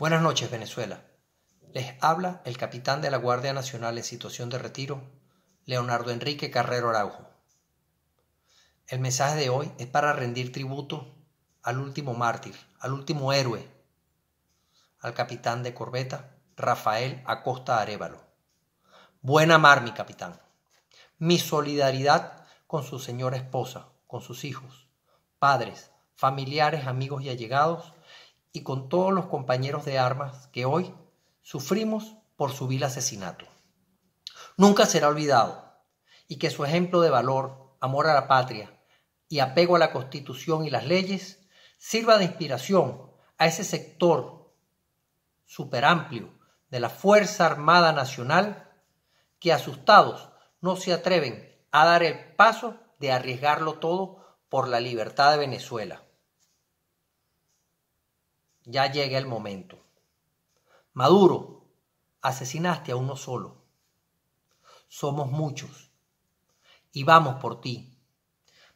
Buenas noches, Venezuela. Les habla el capitán de la Guardia Nacional en situación de retiro, Leonardo Enrique Carrero Araujo. El mensaje de hoy es para rendir tributo al último mártir, al último héroe, al capitán de corbeta, Rafael Acosta Arevalo. Buena mar, mi capitán. Mi solidaridad con su señora esposa, con sus hijos, padres, familiares, amigos y allegados y con todos los compañeros de armas que hoy sufrimos por su vil asesinato. Nunca será olvidado y que su ejemplo de valor, amor a la patria y apego a la Constitución y las leyes sirva de inspiración a ese sector superamplio de la Fuerza Armada Nacional que asustados no se atreven a dar el paso de arriesgarlo todo por la libertad de Venezuela ya llega el momento. Maduro, asesinaste a uno solo. Somos muchos. Y vamos por ti.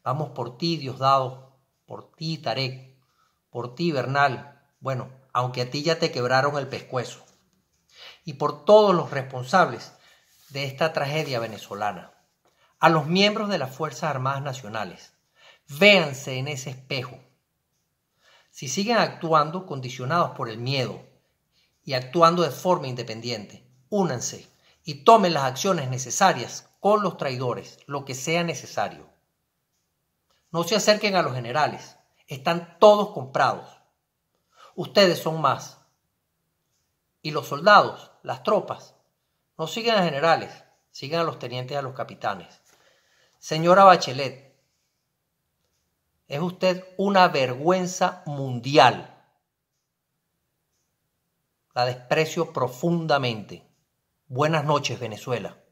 Vamos por ti, Diosdado. Por ti, Tarek. Por ti, Bernal. Bueno, aunque a ti ya te quebraron el pescuezo. Y por todos los responsables de esta tragedia venezolana. A los miembros de las Fuerzas Armadas Nacionales. Véanse en ese espejo si siguen actuando condicionados por el miedo y actuando de forma independiente, únanse y tomen las acciones necesarias con los traidores, lo que sea necesario. No se acerquen a los generales, están todos comprados. Ustedes son más. Y los soldados, las tropas, no siguen a generales, siguen a los tenientes a los capitanes. Señora Bachelet, es usted una vergüenza mundial. La desprecio profundamente. Buenas noches, Venezuela.